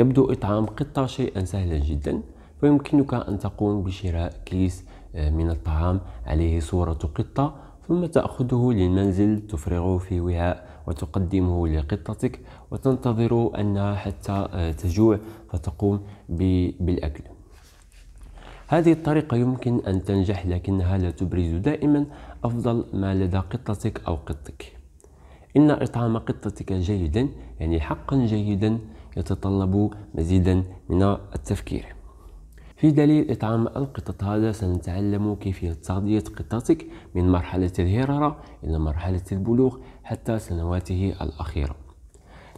يبدو إطعام قطة شيئا سهلا جدا ويمكنك أن تقوم بشراء كيس آه، من الطعام عليه صورة قطة ثم تأخذه للمنزل تفرغه في وعاء وتقدمه لقطتك وتنتظر أنها حتى آه، تجوع فتقوم بالأكل هذه الطريقة يمكن أن تنجح لكنها لا تبرز دائما أفضل ما لدى قطتك أو قطك إن إطعام قطتك جيدا يعني حقا جيدا يتطلب مزيدا من التفكير في دليل إطعام القطط هذا سنتعلم كيفية تغذية قطتك من مرحلة الهرارة إلى مرحلة البلوغ حتى سنواته الأخيرة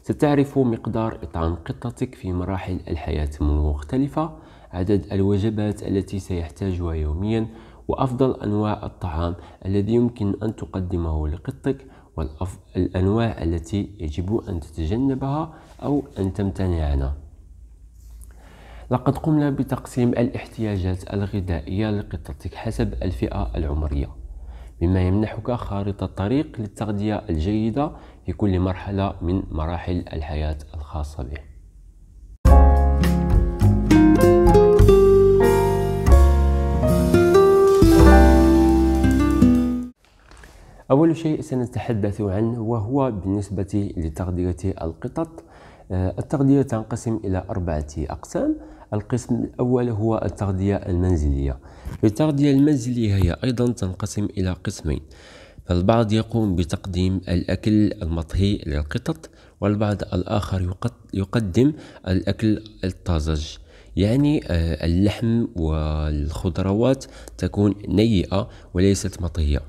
ستعرف مقدار إطعام قطتك في مراحل الحياة المختلفة عدد الوجبات التي سيحتاجها يوميا وأفضل أنواع الطعام الذي يمكن أن تقدمه لقطك والأنواع التي يجب أن تتجنبها أو أن تمتنع عنها لقد قمنا بتقسيم الاحتياجات الغذائية لقطتك حسب الفئة العمرية مما يمنحك خارطة طريق للتغذية الجيدة في كل مرحلة من مراحل الحياة الخاصة به أول شيء سنتحدث عنه وهو بالنسبة لتغذية القطط آه، التغذية تنقسم إلى أربعة أقسام القسم الأول هو التغذية المنزلية التغذية المنزلية هي أيضا تنقسم إلى قسمين فالبعض يقوم بتقديم الأكل المطهي للقطط والبعض الآخر يقدم الأكل الطازج يعني آه، اللحم والخضروات تكون نيئة وليست مطهية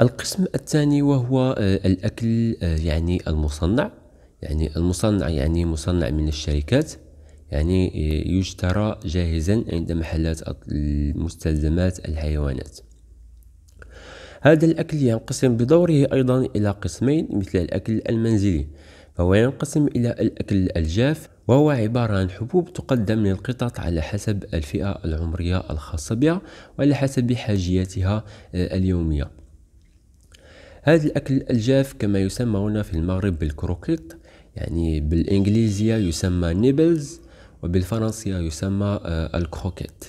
القسم الثاني وهو آه، الأكل يعني المصنع يعني المصنع يعني مصنع من الشركات يعني يشترى جاهزا عند محلات مستلزمات الحيوانات هذا الأكل ينقسم بدوره أيضا إلى قسمين مثل الأكل المنزلي فهو ينقسم إلى الأكل الجاف وهو عبارة عن حبوب تقدم للقطط على حسب الفئة العمرية الخاصة بها وعلى حسب حاجياتها آه، اليومية هذا الأكل الجاف كما يسمى هنا في المغرب بالكروكيت يعني بالإنجليزية يسمى نيبلز وبالفرنسية يسمى آه، الكروكيت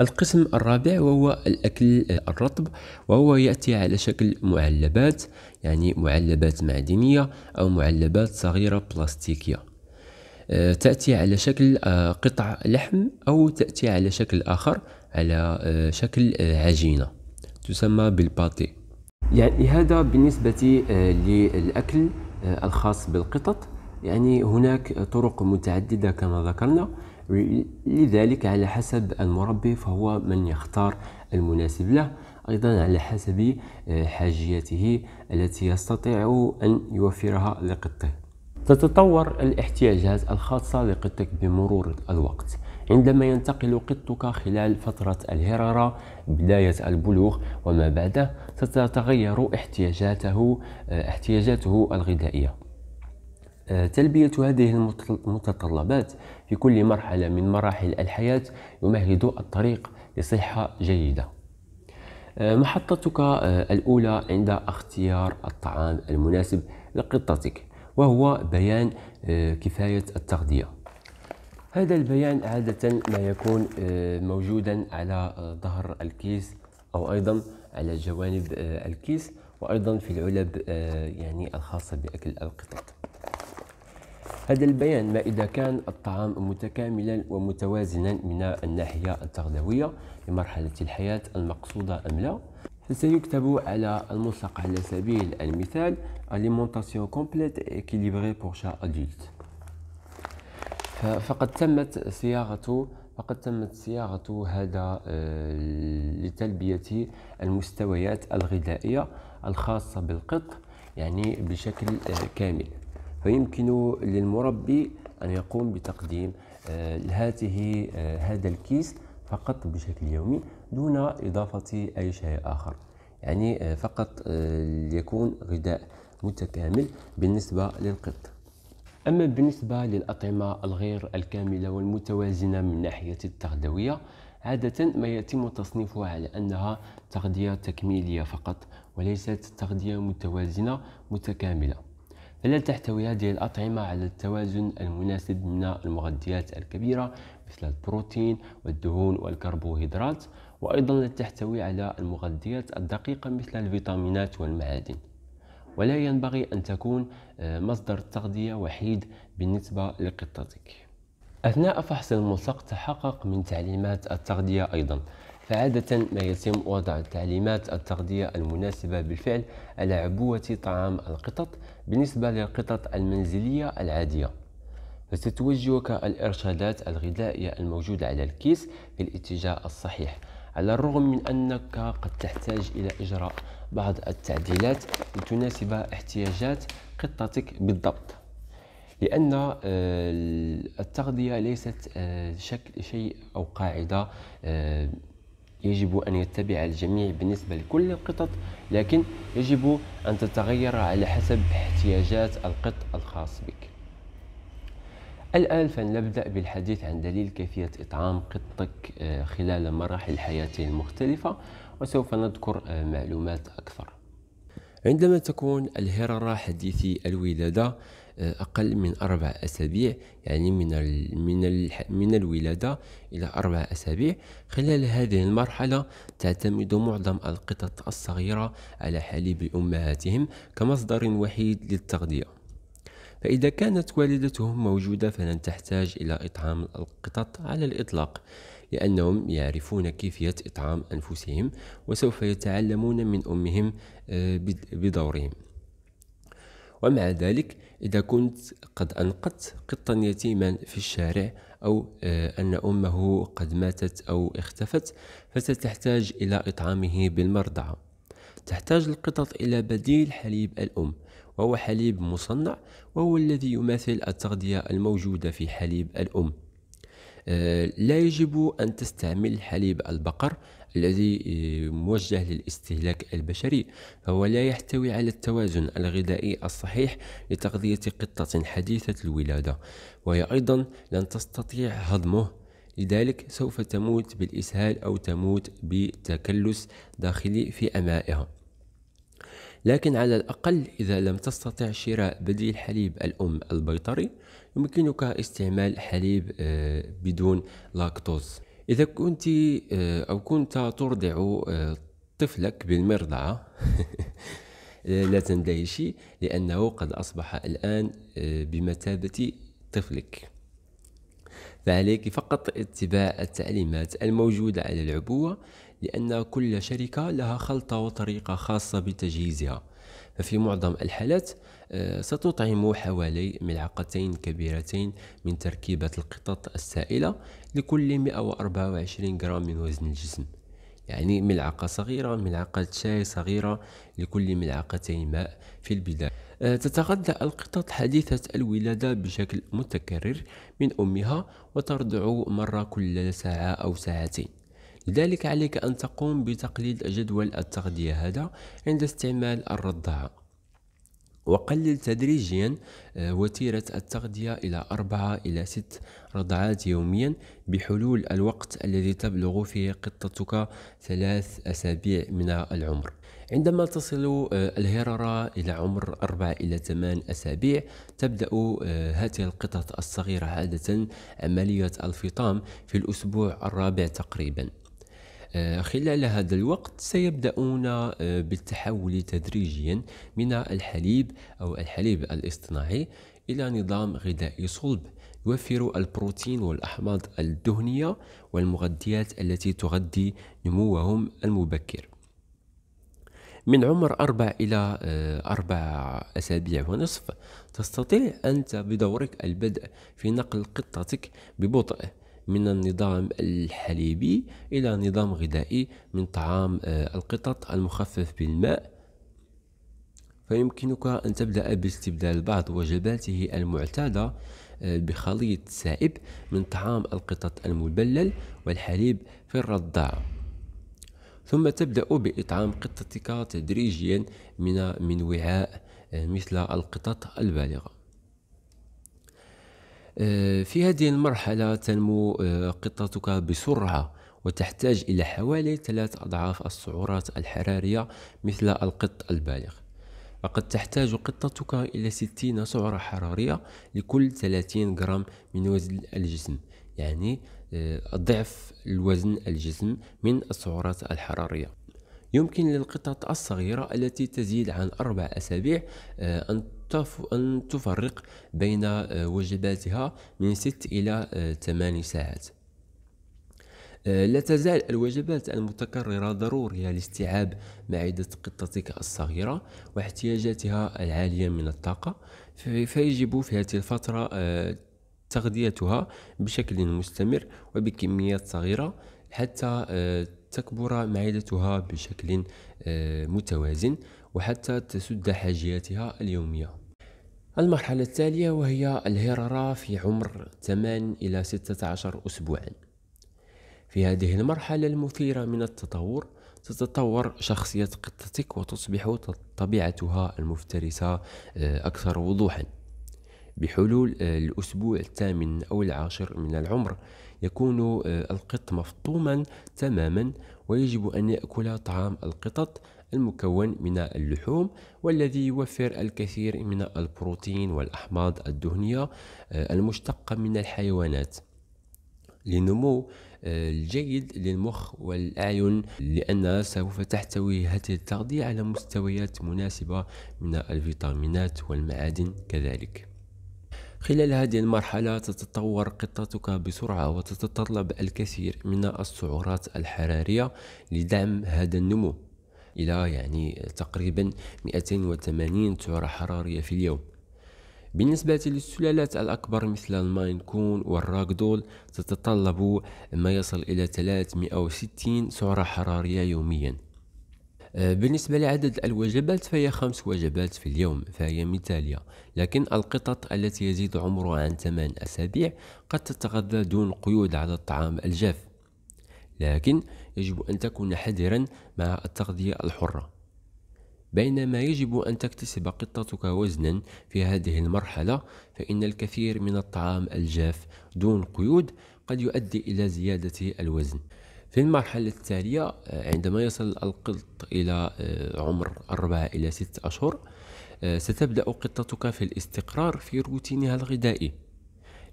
القسم الرابع وهو الأكل آه، الرطب وهو يأتي على شكل معلبات يعني معلبات معدنية أو معلبات صغيرة بلاستيكية آه، تأتي على شكل قطع لحم أو تأتي على شكل آخر على شكل عجينة تسمى بالباتي يعني هذا بالنسبة للأكل آه، الخاص بالقطط يعني هناك طرق متعددة كما ذكرنا لذلك على حسب المربي فهو من يختار المناسب له أيضا على حسب آه، حاجيته التي يستطيع أن يوفرها لقطه تتطور الاحتياجات الخاصة لقطك بمرور الوقت عندما ينتقل قطك خلال فترة الهرارة بداية البلوغ وما بعده ستتغير احتياجاته آه، احتياجاته الغذائية آه، تلبية هذه المتطلبات في كل مرحلة من مراحل الحياة يمهد الطريق لصحة جيدة آه، محطتك الأولى عند اختيار الطعام المناسب لقطتك وهو بيان كفاية التغذية هذا البيان عادة ما يكون آه، موجودا على آه، ظهر الكيس أو أيضا على جوانب آه، الكيس وأيضا في العلب يعني الخاصة بأكل القطط هذا البيان ما إذا كان الطعام متكاملا ومتوازنا من الناحية التغذوية لمرحلة الحياة المقصودة أم لا فسيكتب على الملصق على سبيل المثال alimentation complète équilibrée pour chat adulte فقد تمت صياغة فقد تمت صياغة هذا آه، لتلبية المستويات الغذائية الخاصة بالقط يعني بشكل آه، كامل فيمكن للمربي أن يقوم بتقديم هذه آه، هذا الكيس فقط بشكل يومي دون إضافة أي شيء آخر يعني فقط ليكون غذاء متكامل بالنسبة للقط أما بالنسبة للأطعمة الغير الكاملة والمتوازنة من ناحية التغذوية عادة ما يتم تصنيفها على أنها تغذية تكميلية فقط وليست تغذية متوازنة متكاملة فلا تحتوي هذه الأطعمة على التوازن المناسب من المغذيات الكبيرة مثل البروتين والدهون والكربوهيدرات وأيضا لا تحتوي على المغذيات الدقيقة مثل الفيتامينات والمعادن ولا ينبغي أن تكون آه، مصدر التغذية وحيد بالنسبة لقطتك أثناء فحص الملصق تحقق من تعليمات التغذية أيضا فعادة ما يتم وضع تعليمات التغذية المناسبة بالفعل على عبوة طعام القطط بالنسبة للقطط المنزلية العادية فستوجهك الإرشادات الغذائية الموجودة على الكيس في الاتجاه الصحيح على الرغم من أنك قد تحتاج إلى إجراء بعض التعديلات لتناسب احتياجات قطتك بالضبط لأن آه، التغذية ليست آه، شكل شيء أو قاعدة آه، يجب أن يتبع الجميع بالنسبة لكل القطط لكن يجب أن تتغير على حسب احتياجات القط الخاص بك الآن فلنبدأ بالحديث عن دليل كيفية إطعام قطك خلال مراحل حياته المختلفة وسوف نذكر معلومات أكثر عندما تكون الهرارة حديثي الولادة آه، أقل من أربع أسابيع يعني من من من الولادة إلى أربع أسابيع خلال هذه المرحلة تعتمد معظم القطط الصغيرة على حليب أمهاتهم كمصدر وحيد للتغذية فإذا كانت والدتهم موجودة فلن تحتاج إلى إطعام القطط على الإطلاق لأنهم يعرفون كيفية إطعام أنفسهم وسوف يتعلمون من أمهم آه، بدورهم ومع ذلك إذا كنت قد أنقذت قطا يتيما في الشارع أو آه، أن أمه قد ماتت أو اختفت فستحتاج إلى إطعامه بالمرضعة تحتاج القطط إلى بديل حليب الأم وهو حليب مصنع وهو الذي يماثل التغذية الموجودة في حليب الأم آه، لا يجب أن تستعمل حليب البقر الذي آه، موجه للاستهلاك البشري فهو لا يحتوي على التوازن الغذائي الصحيح لتغذية قطة حديثة الولادة وهي أيضا لن تستطيع هضمه لذلك سوف تموت بالإسهال أو تموت بتكلس داخلي في أمائها لكن على الأقل إذا لم تستطع شراء بديل حليب الأم البيطري يمكنك استعمال حليب آه، بدون لاكتوز إذا كنت آه، أو كنت ترضع آه، طفلك بالمرضعة لا تندهشي لأنه قد أصبح الآن بمثابة طفلك فعليك فقط اتباع التعليمات الموجودة على العبوة لأن كل شركة لها خلطة وطريقة خاصة بتجهيزها ففي معظم الحالات ستطعم حوالي ملعقتين كبيرتين من تركيبة القطط السائلة لكل 124 غرام من وزن الجسم يعني ملعقة صغيرة ملعقة شاي صغيرة لكل ملعقتين ماء في البداية أه، تتغذى القطط حديثة الولادة بشكل متكرر من أمها وترضع مرة كل ساعة أو ساعتين لذلك عليك أن تقوم بتقليد جدول التغذية هذا عند استعمال الرضاعة وقلل تدريجيا آه، وتيرة التغذية إلى أربعة إلى ست رضعات يوميا بحلول الوقت الذي تبلغ فيه قطتك ثلاث أسابيع من العمر عندما تصل آه، الهررة إلى عمر أربع إلى ثمان أسابيع تبدأ آه، هذه القطط الصغيرة عادة عملية الفطام في الأسبوع الرابع تقريبا آه، خلال هذا الوقت سيبدأون آه، بالتحول تدريجيا من الحليب أو الحليب الاصطناعي إلى نظام غذائي صلب يوفر البروتين والأحماض الدهنية والمغذيات التي تغذي نموهم المبكر من عمر أربع إلى آه، أربع أسابيع ونصف تستطيع أنت بدورك البدء في نقل قطتك ببطء من النظام الحليبي إلى نظام غذائي من طعام آه، القطط المخفف بالماء فيمكنك أن تبدأ باستبدال بعض وجباته المعتادة آه، بخليط سائب من طعام القطط المبلل والحليب في الرضاعة ثم تبدأ بإطعام قطتك تدريجيا من من وعاء آه، مثل القطط البالغة آه، في هذه المرحلة تنمو آه، قطتك بسرعة وتحتاج إلى حوالي ثلاث أضعاف السعرات الحرارية مثل القط البالغ لقد تحتاج قطتك إلى 60 سعرة حرارية لكل 30 جرام من وزن الجسم يعني آه، ضعف الوزن الجسم من السعرات الحرارية يمكن للقطط الصغيرة التي تزيد عن أربع أسابيع أن أن تفرق بين آه، وجباتها من 6 إلى 8 آه، ساعات آه، لا تزال الوجبات المتكررة ضرورية لاستيعاب معدة قطتك الصغيرة واحتياجاتها العالية من الطاقة فيجب في هذه الفترة تغذيتها بشكل مستمر وبكميات صغيرة حتى تكبر معدتها بشكل متوازن وحتى تسد حاجياتها اليوميه المرحلة التالية وهي الهررة في عمر 8 إلى 16 أسبوعا في هذه المرحلة المثيرة من التطور تتطور شخصية قطتك وتصبح طبيعتها المفترسة آه، أكثر وضوحا بحلول آه، الأسبوع الثامن أو العاشر من العمر يكون آه، القط مفطوما تماما ويجب أن يأكل طعام القطط المكون من اللحوم والذي يوفر الكثير من البروتين والأحماض الدهنية آه، المشتقة من الحيوانات لنمو آه، الجيد للمخ والأعين لأنها سوف تحتوي هذه التغذية على مستويات مناسبة من الفيتامينات والمعادن كذلك خلال هذه المرحلة تتطور قطتك بسرعة وتتطلب الكثير من السعرات الحرارية لدعم هذا النمو إلى يعني تقريبا 280 سعرة حرارية في اليوم بالنسبة للسلالات الأكبر مثل الماين كون والراغدول تتطلب ما يصل إلى 360 سعرة حرارية يوميا آه، بالنسبة لعدد الوجبات فهي خمس وجبات في اليوم فهي مثالية لكن القطط التي يزيد عمرها عن 8 أسابيع قد تتغذى دون قيود على الطعام الجاف لكن يجب أن تكون حذرا مع التغذية الحرة بينما يجب أن تكتسب قطتك وزنا في هذه المرحلة فإن الكثير من الطعام الجاف دون قيود قد يؤدي إلى زيادة الوزن في المرحلة التالية آه، عندما يصل القط إلى آه، عمر 4 إلى 6 أشهر آه، ستبدأ قطتك في الاستقرار في روتينها الغذائي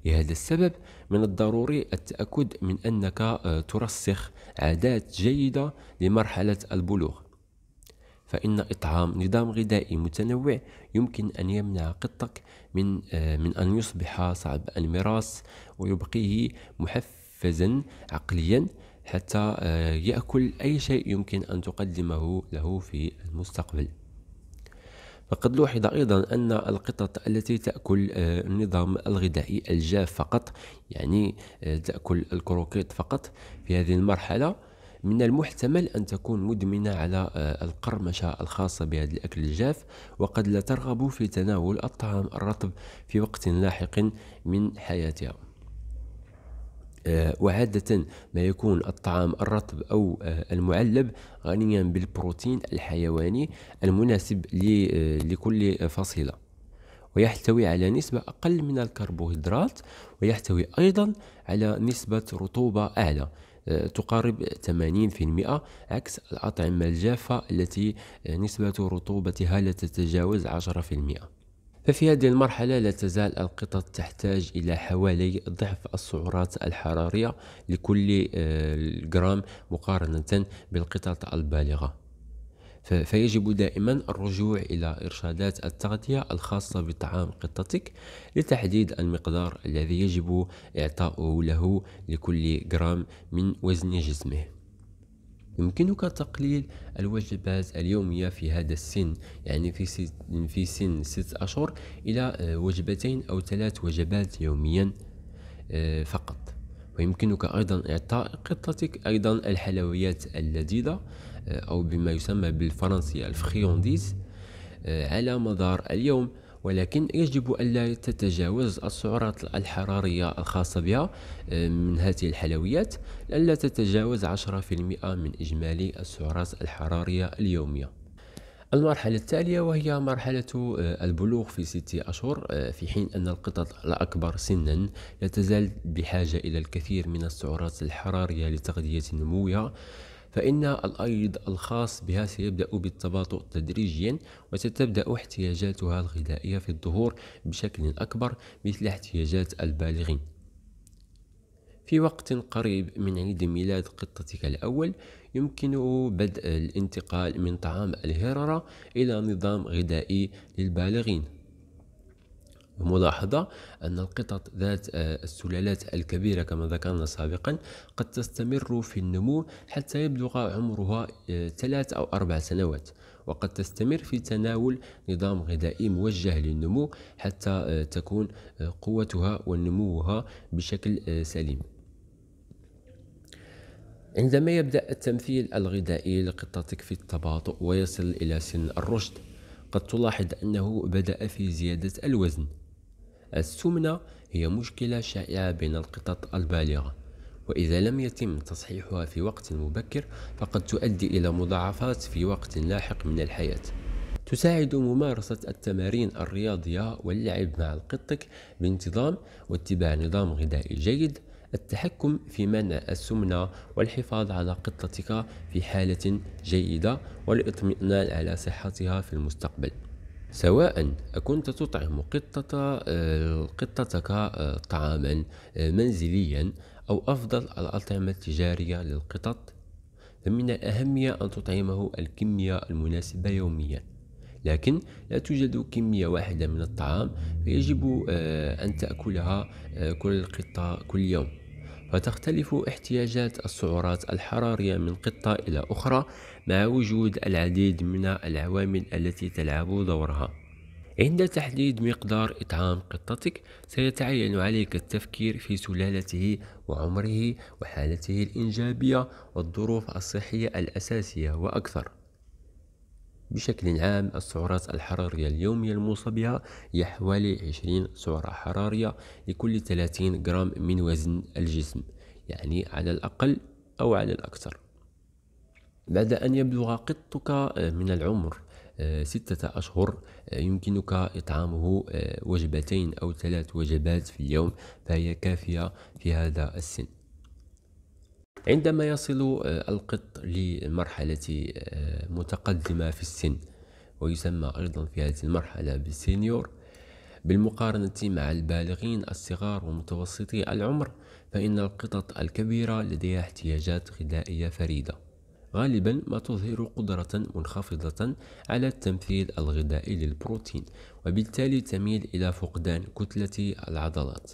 لهذا السبب من الضروري التأكد من أنك آه، ترسخ عادات جيدة لمرحلة البلوغ فإن إطعام نظام غذائي متنوع يمكن أن يمنع قطك من آه، من أن يصبح صعب المراس ويبقيه محفزا عقليا حتى آه، يأكل أي شيء يمكن أن تقدمه له في المستقبل فقد لوحظ أيضا أن القطط التي تأكل آه، النظام الغذائي الجاف فقط يعني آه، تأكل الكروكيت فقط في هذه المرحلة من المحتمل أن تكون مدمنة على آه، القرمشة الخاصة بهذا الأكل الجاف وقد لا ترغب في تناول الطعام الرطب في وقت لاحق من حياتها آه، وعادة ما يكون الطعام الرطب أو آه، المعلب غنيا بالبروتين الحيواني المناسب آه، لكل فصيلة ويحتوي على نسبة أقل من الكربوهيدرات ويحتوي أيضا على نسبة رطوبة أعلى تقارب 80% عكس الأطعمة الجافة التي نسبة رطوبتها لا تتجاوز 10% ففي هذه المرحلة لا تزال القطط تحتاج إلى حوالي ضعف السعرات الحرارية لكل آه، جرام مقارنة بالقطط البالغة فيجب دائما الرجوع إلى إرشادات التغذية الخاصة بطعام قطتك لتحديد المقدار الذي يجب إعطاؤه له لكل جرام من وزن جسمه يمكنك تقليل الوجبات اليومية في هذا السن يعني في ست في سن ست أشهر إلى آه، وجبتين أو ثلاث وجبات يوميا آه، فقط ويمكنك أيضا إعطاء قطتك أيضا الحلويات اللذيذة آه، أو بما يسمى بالفرنسية الفخيونديز على مدار اليوم ولكن يجب ألا تتجاوز السعرات الحرارية الخاصة بها آه، من هذه الحلويات ألا تتجاوز 10% من إجمالي السعرات الحرارية اليومية المرحلة التالية وهي مرحلة آه، البلوغ في ستة أشهر آه، في حين أن القطط الأكبر سنا لا تزال بحاجة إلى الكثير من السعرات الحرارية لتغذية نموها فإن الأيض الخاص بها سيبدأ بالتباطؤ تدريجيا وستبدأ احتياجاتها الغذائية في الظهور بشكل أكبر مثل احتياجات البالغين في وقت قريب من عيد ميلاد قطتك الأول يمكن بدء الانتقال من طعام الهررة إلى نظام غذائي للبالغين ملاحظة أن القطط ذات آه، السلالات الكبيرة كما ذكرنا سابقا قد تستمر في النمو حتى يبلغ عمرها آه، ثلاث أو أربع سنوات وقد تستمر في تناول نظام غذائي موجه للنمو حتى آه، تكون قوتها ونموها بشكل سليم عندما يبدأ التمثيل الغذائي لقطتك في التباطؤ ويصل إلى سن الرشد قد تلاحظ أنه بدأ في زيادة الوزن السمنة هي مشكلة شائعة بين القطط البالغة وإذا لم يتم تصحيحها في وقت مبكر فقد تؤدي إلى مضاعفات في وقت لاحق من الحياة تساعد ممارسة التمارين الرياضية واللعب مع القطك بانتظام واتباع نظام غذائي جيد التحكم في منع السمنة والحفاظ على قطتك في حالة جيدة والاطمئنان على صحتها في المستقبل سواء أكنت تطعم قطة آه، قطتك آه، طعاما آه، منزليا أو أفضل الأطعمة التجارية للقطط فمن الأهمية أن تطعمه الكمية المناسبة يوميا لكن لا توجد كمية واحدة من الطعام فيجب أن تأكلها كل القطة كل يوم فتختلف احتياجات السعرات الحرارية من قطة إلى أخرى مع وجود العديد من العوامل التي تلعب دورها عند تحديد مقدار إطعام قطتك سيتعين عليك التفكير في سلالته وعمره وحالته الإنجابية والظروف الصحية الأساسية وأكثر بشكل عام السعرات الحرارية اليومية الموصى بها هي حوالي 20 سعرة حرارية لكل 30 غرام من وزن الجسم يعني على الأقل أو على الأكثر بعد أن يبلغ قطك آه، من العمر آه، ستة أشهر آه، يمكنك إطعامه وجبتين أو ثلاث وجبات في اليوم فهي كافية في هذا السن عندما يصل آه، القط لمرحلة آه، متقدمة في السن ويسمى أيضا في هذه المرحلة بالسينيور بالمقارنة مع البالغين الصغار ومتوسطي العمر فإن القطط الكبيرة لديها احتياجات غذائية فريدة غالبا ما تظهر قدرة منخفضة على التمثيل الغذائي للبروتين وبالتالي تميل إلى فقدان كتلة العضلات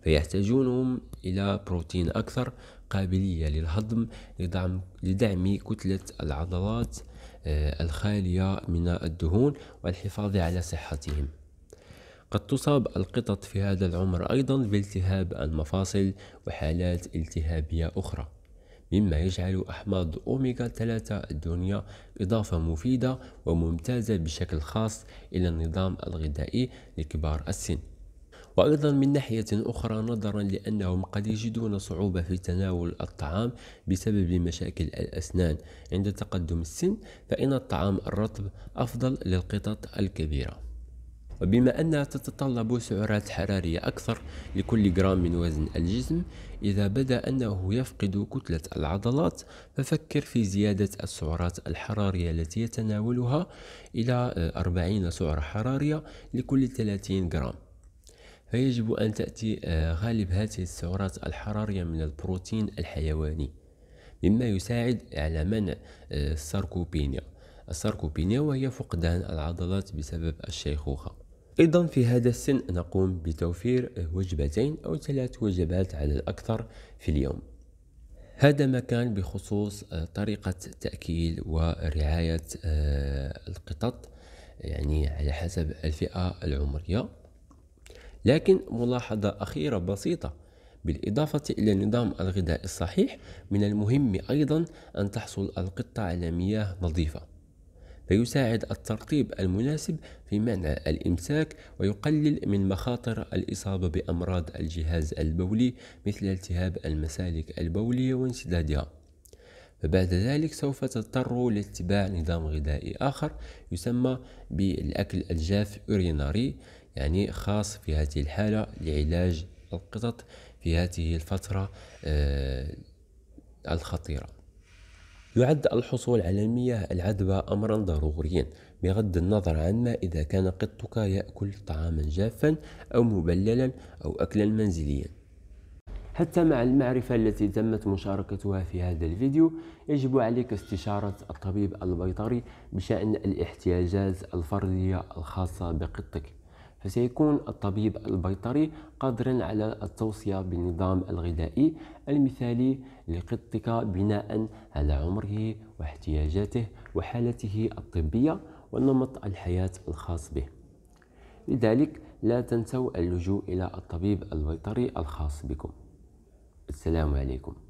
فيحتاجون إلى بروتين أكثر قابلية للهضم لدعم, لدعم كتلة العضلات آه، الخالية من الدهون والحفاظ على صحتهم قد تصاب القطط في هذا العمر أيضا بالتهاب المفاصل وحالات التهابية أخرى مما يجعل أحماض أوميغا 3 الدنيا إضافة مفيدة وممتازة بشكل خاص إلى النظام الغذائي لكبار السن وأيضا من ناحية أخرى نظرا لأنهم قد يجدون صعوبة في تناول الطعام بسبب مشاكل الأسنان عند تقدم السن فإن الطعام الرطب أفضل للقطط الكبيرة وبما أنها تتطلب سعرات حرارية أكثر لكل جرام من وزن الجسم إذا بدا أنه يفقد كتلة العضلات ففكر في زيادة السعرات الحرارية التي يتناولها إلى 40 سعرة حرارية لكل 30 جرام فيجب أن تأتي آه، غالب هذه السعرات الحرارية من البروتين الحيواني مما يساعد على منع آه، الساركوبينيا الساركوبينيا وهي فقدان العضلات بسبب الشيخوخة أيضا في هذا السن نقوم بتوفير آه، وجبتين أو ثلاث وجبات على الأكثر في اليوم هذا ما كان بخصوص طريقة تأكيل ورعاية القطط يعني على حسب الفئة العمرية لكن ملاحظة أخيرة بسيطة بالإضافة إلى النظام الغذائي الصحيح من المهم أيضا أن تحصل القطة على مياه نظيفة فيساعد الترطيب المناسب في منع الإمساك ويقلل من مخاطر الإصابة بأمراض الجهاز البولي مثل التهاب المسالك البولية وانسدادها فبعد ذلك سوف تضطر لاتباع نظام غذائي آخر يسمى بالأكل الجاف أوريناري يعني خاص في هذه الحالة لعلاج القطط في هذه الفترة آه، الخطيرة يعد الحصول على المياه العذبة أمرا ضروريا بغض النظر عن ما إذا كان قطك يأكل طعاما جافا أو مبللا أو أكلا منزليا حتى مع المعرفة التي تمت مشاركتها في هذا الفيديو يجب عليك استشارة الطبيب البيطري بشأن الاحتياجات الفردية الخاصة بقطك فسيكون الطبيب البيطري قادرا على التوصية بالنظام الغذائي المثالي لقطك بناء على عمره واحتياجاته وحالته الطبية ونمط الحياة الخاص به لذلك لا تنسوا اللجوء إلى الطبيب البيطري الخاص بكم السلام عليكم